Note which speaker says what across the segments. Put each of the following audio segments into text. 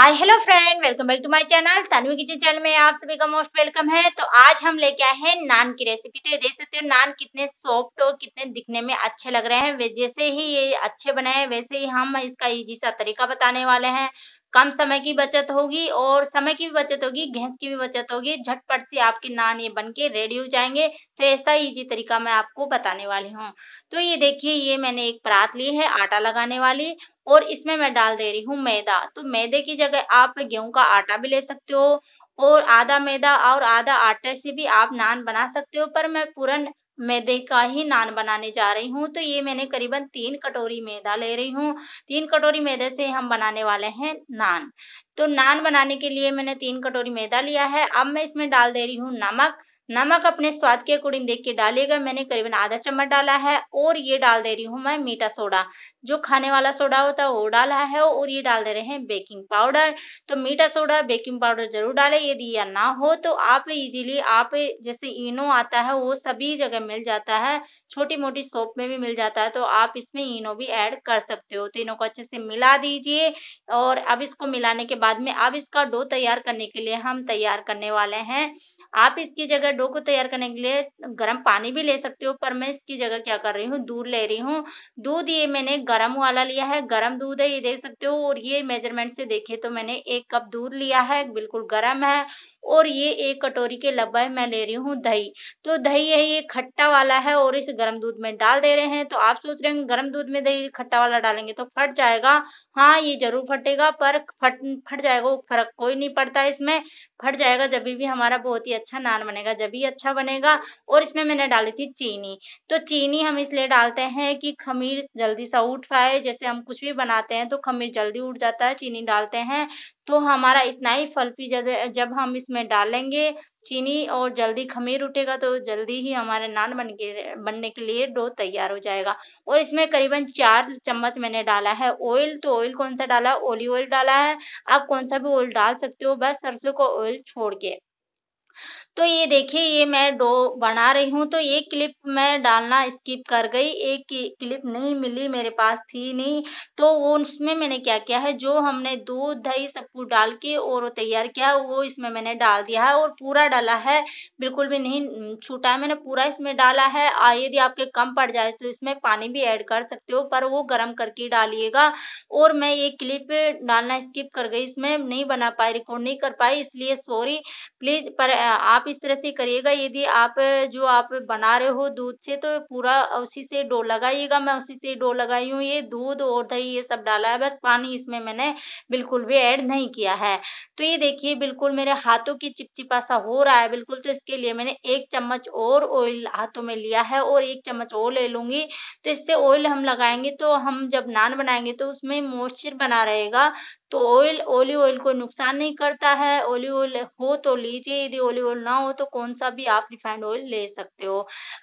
Speaker 1: hi hello friend welcome back to my channel Tanvi kitchen channel में आप सभी का मोस्ट वेलकम है तो आज हम लेके आए हैं नान की रेसिपी तो ये देख सकते हो नान कितने सॉफ्ट और कितने दिखने में अच्छे लग रहे हैं जैसे ही ये अच्छे बने हैं वैसे ही हम इसका इजी सा तरीका बताने वाले हैं कम समय की बचत होगी और समय की भी बचत होगी गैस की भी बचत होगी झटपट से आपके नान ये बन के रेडी हो जाएंगे तो ऐसा इजी तरीका मैं आपको बताने वाली हूँ तो ये देखिए ये मैंने एक परात ली है आटा लगाने वाली और इसमें मैं डाल दे रही हूँ मैदा तो मैदे की जगह आप गेहूं का आटा भी ले सकते हो और आधा मैदा और आधा आटे से भी आप नान बना सकते हो पर मैं पूरा मैदे का ही नान बनाने जा रही हूँ तो ये मैंने करीबन तीन कटोरी मैदा ले रही हूँ तीन कटोरी मैदे से हम बनाने वाले हैं नान तो नान बनाने के लिए मैंने तीन कटोरी मैदा लिया है अब मैं इसमें डाल दे रही हूँ नमक नमक अपने स्वाद के अकॉर्डिंग देख के डालिएगा मैंने करीबन आधा चम्मच डाला है और ये डाल दे रही हूँ मैं मीठा सोडा जो खाने वाला सोडा होता है वो डाला है और ये डाल दे रहे हैं बेकिंग पाउडर तो मीठा सोडा बेकिंग पाउडर जरूर डालें यदि या ना हो तो आप इजीली आप जैसे इनो आता है वो सभी जगह मिल जाता है छोटी मोटी सोप में भी मिल जाता है तो आप इसमें इनो भी एड कर सकते हो तो इनो को अच्छे से मिला दीजिए और अब इसको मिलाने के बाद में अब इसका डो तैयार करने के लिए हम तैयार करने वाले हैं आप इसकी जगह डो को तैयार करने के लिए गर्म पानी भी ले सकते हो पर मैं इसकी जगह क्या कर रही हूँ दूध ले रही हूँ दूध ये मैंने गर्म वाला लिया है गर्म दूध है ये देख सकते हो और ये मेजरमेंट से देखे तो मैंने एक कप दूध लिया है बिल्कुल गर्म है और ये एक कटोरी के लब्बा मैं ले रही हूँ दही तो दही है ये खट्टा वाला है और इस गर्म दूध में डाल दे रहे हैं तो आप सोच रहे हैं गर्म दूध में दही खट्टा वाला डालेंगे तो फट जाएगा हाँ ये जरूर फटेगा पर फट फट जाएगा फर्क कोई नहीं पड़ता इसमें फट जाएगा जब भी हमारा बहुत ही अच्छा नान बनेगा जब भी अच्छा बनेगा और इसमें मैंने डाली थी चीनी तो चीनी हम इसलिए डालते हैं कि खमीर जल्दी सा उठ पाए जैसे हम कुछ भी बनाते हैं तो खमीर जल्दी उठ जाता है चीनी डालते हैं तो हमारा इतना ही फल्फी जब हम इसमें डालेंगे चीनी और जल्दी खमीर उठेगा तो जल्दी ही हमारे नान बन के बनने के लिए डो तैयार हो जाएगा और इसमें करीबन चार चम्मच मैंने डाला है ऑयल तो ऑयल कौन सा डाला है ओलि ऑयल डाला है आप कौन सा भी ऑयल डाल सकते हो बस सरसों का ऑयल छोड़ के तो ये देखिए ये मैं डो बना रही हूँ तो ये क्लिप मैं डालना स्किप कर गई एक क्लिप नहीं मिली मेरे पास थी नहीं तो वो उसमें मैंने क्या किया है जो हमने दूध दही सब कुछ डाल के और तैयार किया वो इसमें मैंने डाल दिया है और पूरा डाला है बिल्कुल भी नहीं छूटा है मैंने पूरा इसमें डाला है यदि आपके कम पड़ जाए तो इसमें पानी भी ऐड कर सकते हो पर वो गर्म करके डालिएगा और मैं ये क्लिप डालना स्किप कर गई इसमें नहीं बना पाई रिकॉर्ड नहीं कर पाई इसलिए सॉरी प्लीज पर आप आप इस तरह से करिएगा यदि आप जो आप बना रहे हो दूध से तो पूरा उसी से डो लगाइएगा मैं उसी से डो लगाई हूँ ये दूध और दही ये सब डाला है बस पानी इसमें मैंने बिल्कुल भी ऐड नहीं किया है तो ये देखिए बिल्कुल मेरे हाथों की चिपचिपा सा हो रहा है बिल्कुल तो इसके लिए मैंने एक चम्मच और ऑयल हाथों में लिया है और एक चम्मच और ले लूंगी तो इससे ऑयल हम लगाएंगे तो हम जब नान बनाएंगे तो उसमें मॉइस्चर बना रहेगा तो ऑयल ओलिव ऑयल कोई नुकसान नहीं करता है ओलिव ऑयल हो तो लीजिए यदि ओलिव ऑयल ना हो तो कौन सा भी आप रिफाइंड ऑयल ले सकते हो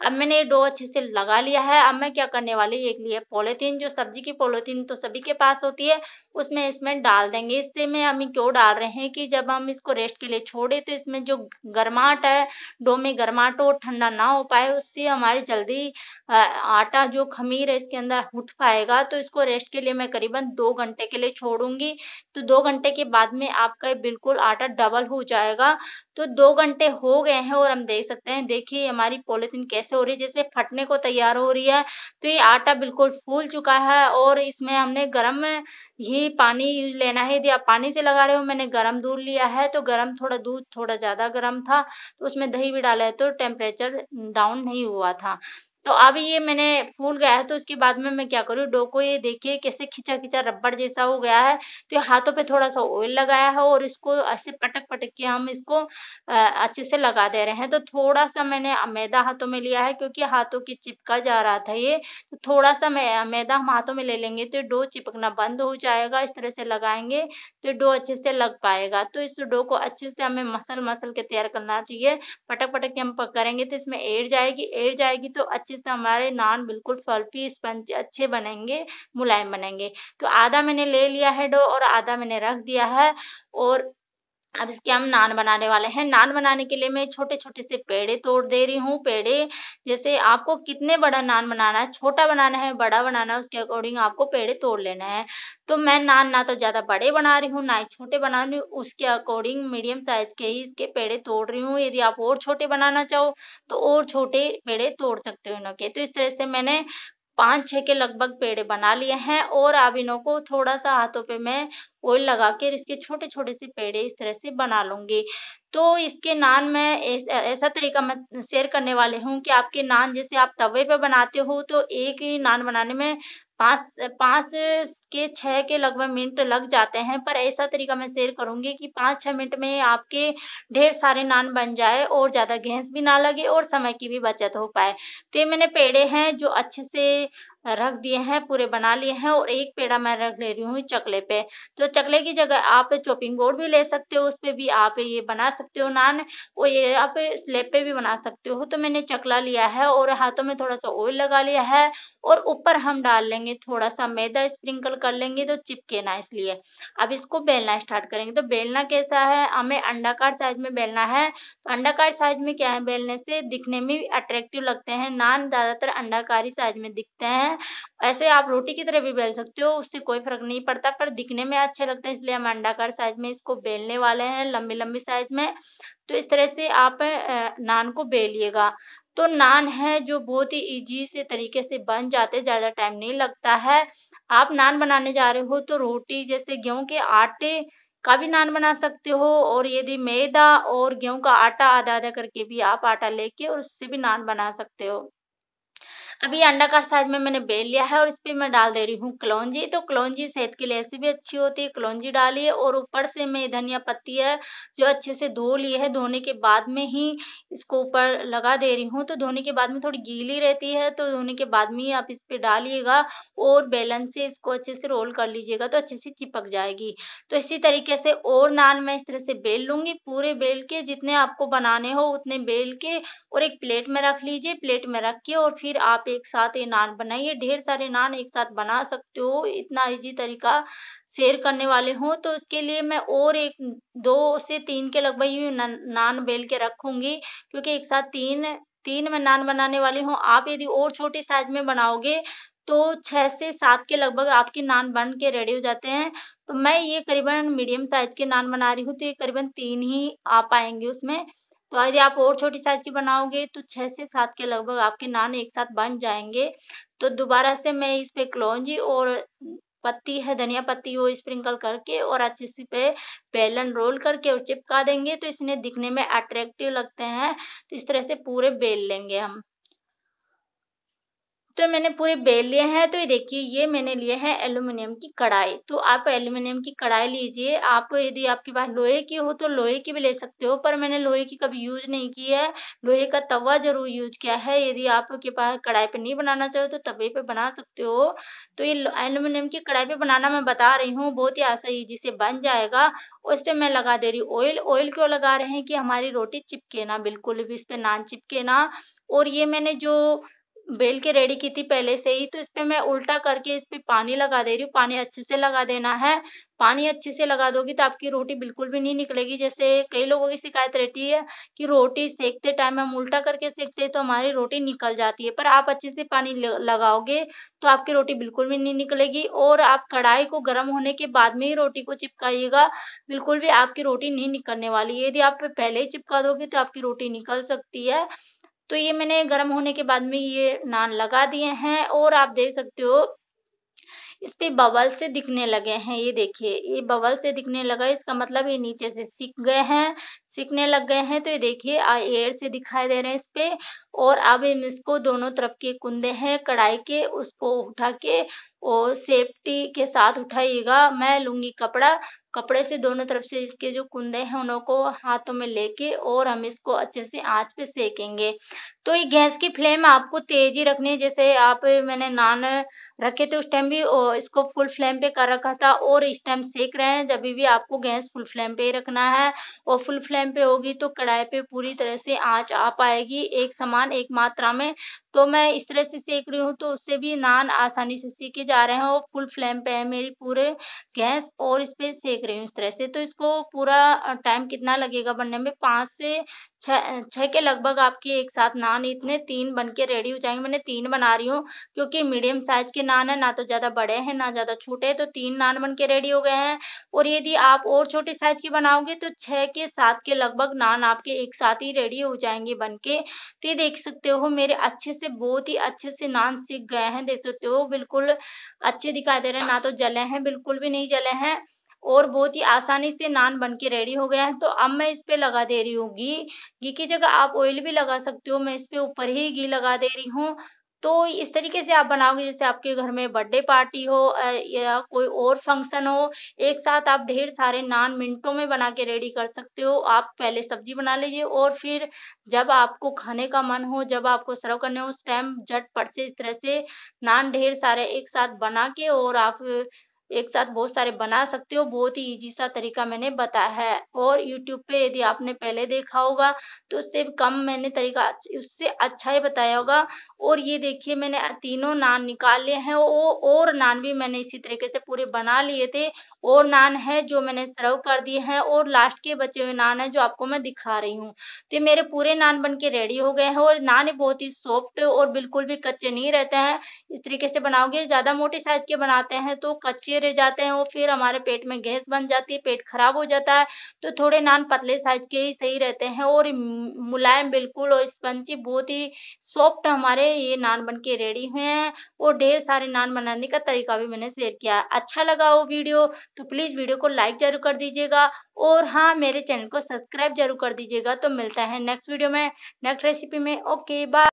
Speaker 1: अब मैंने ये डो अच्छे से लगा लिया है अब मैं क्या करने वाली एक लिए पॉलीथीन जो सब्जी की पॉलीथीन तो सभी के पास होती है उसमें इसमें डाल देंगे इससे में हम क्यों डाल रहे हैं कि जब हम इसको रेस्ट के लिए छोड़े तो इसमें जो गर्माहट है डो में गर्माहट हो ठंडा ना हो पाए उससे हमारी जल्दी आटा जो खमीर है इसके अंदर उठ पाएगा तो इसको रेस्ट के लिए मैं करीबन दो घंटे के लिए छोड़ूंगी तो दो घंटे के बाद में आपका बिल्कुल आटा डबल हो जाएगा तो दो घंटे हो गए हैं और हम देख सकते हैं देखिए हमारी पॉलीथीन कैसे हो रही है जैसे फटने को तैयार हो रही है तो ये आटा बिल्कुल फूल चुका है और इसमें हमने गर्म ही पानी लेना है यदि आप पानी से लगा रहे हो मैंने गर्म दूध लिया है तो गर्म थोड़ा दूध थोड़ा ज़्यादा गर्म था तो उसमें दही भी डाला है तो टेम्परेचर डाउन नहीं हुआ था तो अभी ये मैंने फूल गया है तो इसके बाद में मैं क्या करूँ डो को ये देखिए कैसे खिंचा खिंचा रबड़ जैसा हो गया है तो हाथों पे थोड़ा सा ऑयल लगाया है और इसको ऐसे पटक पटक के हम इसको अच्छे से लगा दे रहे हैं तो थोड़ा सा मैंने मैदा हाथों में लिया है क्योंकि हाथों की चिपका जा रहा था ये तो थोड़ा सा मैदा हम हाथों में ले लेंगे तो डो चिपकना बंद हो जाएगा इस तरह से लगाएंगे तो डो अच्छे से लग पाएगा तो इस डो को अच्छे से हमें मसल मसल के तैयार करना चाहिए पटक पटक के हम करेंगे तो इसमें एड़ जाएगी एड़ जाएगी तो अच्छे जिससे हमारे नान बिल्कुल फल्पी स्पंज अच्छे बनेंगे मुलायम बनेंगे तो आधा मैंने ले लिया है डो और आधा मैंने रख दिया है और अब इसके हम नान बनाने वाले हैं नान बनाने के लिए मैं छोटे छोटे से पेड़े तोड़ दे रही हूँ पेड़े जैसे आपको कितने बड़ा नान बनाना है छोटा बनाना है बड़ा बनाना है उसके अकॉर्डिंग आपको पेड़े तोड़ लेना है तो मैं नान ना तो ज़्यादा बड़े बना रही हूँ ना ही छोटे बना रही हूँ उसके अकॉर्डिंग मीडियम साइज के ही इसके पेड़े तोड़ रही हूँ यदि आप और छोटे बनाना चाहो तो और छोटे पेड़े तोड़ सकते हो इनके तो इस तरह से मैंने पांच छह के लगभग पेड़े बना लिए हैं और अब इन्हों को थोड़ा सा हाथों पे मैं ऑयल लगा कर इसके छोटे छोटे से पेड़े इस तरह से बना लूंगी तो इसके नान मैं ऐसा तरीका मैं शेयर करने वाले हूँ कि आपके नान जैसे आप तवे पे बनाते हो तो एक ही नान बनाने में पाँच पाँच के छः के लगभग मिनट लग जाते हैं पर ऐसा तरीका मैं शेयर करूंगी कि पाँच छः मिनट में आपके ढेर सारे नान बन जाए और ज़्यादा गैस भी ना लगे और समय की भी बचत हो पाए तो ये मैंने पेड़े हैं जो अच्छे से रख दिए हैं पूरे बना लिए हैं और एक पेड़ा मैं रख ले रही हूँ चकले पे तो चकले की जगह आप चॉपिंग बोर्ड भी ले सकते हो उस पर भी आप ये बना सकते हो नान और ये आप स्लेब पे भी बना सकते हो तो मैंने चकला लिया है और हाथों में थोड़ा सा ऑयल लगा लिया है और ऊपर हम डाल लेंगे थोड़ा सा मैदा स्प्रिंकल कर लेंगे तो चिपके ना इसलिए अब इसको बेलना स्टार्ट करेंगे तो बेलना कैसा है हमें अंडाकार साइज में बेलना है तो अंडाकार साइज में क्या है बेलने से दिखने में अट्रैक्टिव लगते हैं नान ज़्यादातर अंडाकारी साइज में दिखते हैं है ऐसे आप रोटी की तरह भी बेल सकते हो उससे कोई फर्क नहीं पड़ता पर दिखने में अच्छे लगते हैं इसलिए हम अंडाकार साइज में इसको बेलने वाले हैं लंबी लंबी साइज में तो इस तरह से आप नान को बेलिएगा तो नान है जो बहुत ही इजी से तरीके से बन जाते ज़्यादा टाइम नहीं लगता है आप नान बनाने जा रहे हो तो रोटी जैसे गेहूं के आटे का भी नान बना सकते हो और यदि मैदा और गेहूं का आटा आधा आधा करके भी आप आटा लेके और उससे भी नान बना सकते हो अब ये का साइज में मैंने बेल लिया है और इस पर मैं डाल दे रही हूँ कलौजी तो कलौजी सेहत के लिए ऐसी भी अच्छी होती है कलौजी डालिए और ऊपर से मैं धनिया पत्ती है जो अच्छे से धो ली है धोने के बाद में ही इसको ऊपर लगा दे रही हूँ तो धोने के बाद में थोड़ी गीली रहती है तो धोने के बाद में ही आप इस पर डालिएगा और बेलन से इसको अच्छे से रोल कर लीजिएगा तो अच्छे से चिपक जाएगी तो इसी तरीके से और नान मैं इस तरह से बेल लूंगी पूरे बेल के जितने आपको बनाने हो उतने बेल के और एक प्लेट में रख लीजिए प्लेट में रख के और फिर आप एक साथ ये नान बनाइए ढेर सारे नान एक साथ बना सकते हो इतना इजी तरीका शेयर करने वाले हो तो उसके लिए मैं और एक दो से तीन के लगभग ही नान बेल के रखूंगी क्योंकि एक साथ तीन तीन में नान बनाने वाली हूँ आप यदि और छोटे साइज में बनाओगे तो छह से सात के लगभग आपके नान बन के रेडी हो जाते हैं तो मैं ये करीबन मीडियम साइज के नान बना रही हूँ तो ये करीबन तीन ही आ पाएंगे उसमें तो यदि आप और छोटी साइज की बनाओगे तो छह से सात के लगभग आपके नान एक साथ बन जाएंगे तो दोबारा से मैं इस पे कलौजी और पत्ती है धनिया पत्ती वो स्प्रिंकल करके और अच्छे से पे बेलन रोल करके और चिपका देंगे तो इसने दिखने में अट्रैक्टिव लगते हैं तो इस तरह से पूरे बेल लेंगे हम तो मैंने पूरे बेल लिए हैं तो ये देखिए ये मैंने लिए हैं एल्यूमिनियम की कढ़ाई तो आप एल्यूमिनियम की कढ़ाई लीजिए आप यदि आपके पास लोहे की हो तो लोहे की भी ले सकते हो पर मैंने लोहे की कभी यूज नहीं की है लोहे का तवा जरूर यूज किया है यदि आपके पास कढ़ाई पे नहीं बनाना चाहो तो तवे पे बना सकते हो तो ये एल्यूमिनियम की कढ़ाई पे बनाना मैं बता रही हूँ बहुत ही आसानी से बन जाएगा उस पर मैं लगा दे रही हूँ ऑयल ऑयल क्यों लगा रहे हैं कि हमारी रोटी चिपके ना बिल्कुल भी इस पर नान चिपके ना और ये मैंने जो बेल के रेडी की थी पहले से ही तो इस पर मैं उल्टा करके इस पर पानी लगा दे रही हूँ पानी अच्छे से लगा देना है पानी अच्छे से लगा दोगी तो आपकी रोटी बिल्कुल भी नहीं निकलेगी जैसे कई लोगों की शिकायत रहती है कि रोटी सेकते टाइम हम उल्टा करके सेकते हैं तो हमारी रोटी निकल जाती है पर आप अच्छे से पानी लगाओगे तो आपकी रोटी बिल्कुल भी नहीं निकलेगी और आप कढ़ाई को गर्म होने के बाद में ही रोटी को चिपकाइएगा बिल्कुल भी आपकी रोटी नहीं निकलने वाली यदि आप पहले ही चिपका दोगे तो आपकी रोटी निकल सकती है तो ये मैंने गर्म होने के बाद में ये नान लगा दिए हैं और आप देख सकते हो इस पे बबल से दिखने लगे हैं ये देखिए ये बबल से दिखने लगा इसका मतलब ये नीचे से सीख गए हैं सीखने लग गए हैं तो ये देखिए एयर से दिखाई दे रहे हैं इस पे और अब हम इसको दोनों तरफ के कुंदे हैं कढ़ाई के उसको उठा के और सेफ्टी के साथ उठाइएगा मैं लूंगी कपड़ा कपड़े से दोनों तरफ से इसके जो कुंदे हैं उनको हाथों में लेके और हम इसको अच्छे से आंच पे सेकेंगे तो ये गैस की फ्लेम आपको तेजी रखनी है जैसे आप मैंने नान रखे थे उस टाइम भी इसको फुल फ्लेम पे कर रखा था और इस टाइम सेक रहे हैं जब भी आपको गैस फुल फ्लेम पे ही रखना है और फुल फ्लेम पे होगी तो कढ़ाई पे पूरी तरह से आँच आ पाएगी एक समान एक मात्रा में तो मैं इस तरह से सेक रही हूँ तो उससे भी नान आसानी से सीखे जा रहे हैं और फुल फ्लेम पे है मेरी पूरे गैस और इस पर सेक रही हूँ इस तरह से तो इसको पूरा टाइम कितना लगेगा बनने में पाँच से छः के लगभग आपकी एक साथ नान इतने तीन बन के रेडी हो जाएंगे मैंने तीन बना रही हूँ क्योंकि मीडियम साइज के नान है ना तो ज़्यादा बड़े हैं ना ज़्यादा छोटे तो तीन नान बन के रेडी हो गए हैं और यदि आप और छोटे साइज के बनाओगे तो छः के सात के लगभग नान आपके एक साथ ही रेडी हो जाएंगे बन के तो ये देख सकते हो मेरे अच्छे से बहुत ही अच्छे से नान सीख गए हैं देख सकते हो बिल्कुल अच्छे दिखाई दे रहे हैं ना तो जले हैं बिल्कुल भी नहीं जले हैं और बहुत ही आसानी से नान बन के रेडी हो गया है तो अब मैं इस पर लगा दे रही हूँ घी घी की जगह आप ऑयल भी लगा सकते हो मैं इस पर ऊपर ही घी लगा दे रही हूँ तो इस तरीके से आप बनाओगे जैसे आपके घर में बर्थडे पार्टी हो या कोई और फंक्शन हो एक साथ आप ढेर सारे नान मिनटों में बना के रेडी कर सकते हो आप पहले सब्जी बना लीजिए और फिर जब आपको खाने का मन हो जब आपको सर्व करने हो उस टाइम झटपट से इस तरह से नान ढेर सारे एक साथ बना के और आप एक साथ बहुत सारे बना सकते हो बहुत ही ईजी सा तरीका मैंने बताया है और यूट्यूब पे यदि आपने पहले देखा होगा तो उससे कम मैंने तरीका उससे अच्छा ही बताया होगा और ये देखिए मैंने तीनों नान निकाले हैं वो और नान भी मैंने इसी तरीके से पूरे बना लिए थे और नान है जो मैंने सर्व कर दिए हैं और लास्ट के बचे हुए नान है जो आपको मैं दिखा रही हूँ तो मेरे पूरे नान बन के रेडी हो गए हैं और नान बहुत ही सॉफ्ट और बिल्कुल भी कच्चे नहीं रहते हैं इस तरीके से बनाओगे ज़्यादा मोटे साइज के बनाते हैं तो कच्चे रह जाते हैं और फिर हमारे पेट में गैस बन जाती है पेट खराब हो जाता है तो थोड़े नान पतले साइज के ही सही रहते हैं और मुलायम बिल्कुल और स्पंजी बहुत ही सॉफ्ट हमारे सारे ये नान बन के रेडी हुए हैं और ढेर सारे नान बनाने का तरीका भी मैंने शेयर किया है अच्छा लगा वो वीडियो तो प्लीज़ वीडियो को लाइक जरूर कर दीजिएगा और हाँ मेरे चैनल को सब्सक्राइब जरूर कर दीजिएगा तो मिलता है नेक्स्ट वीडियो में नेक्स्ट रेसिपी में ओके बाय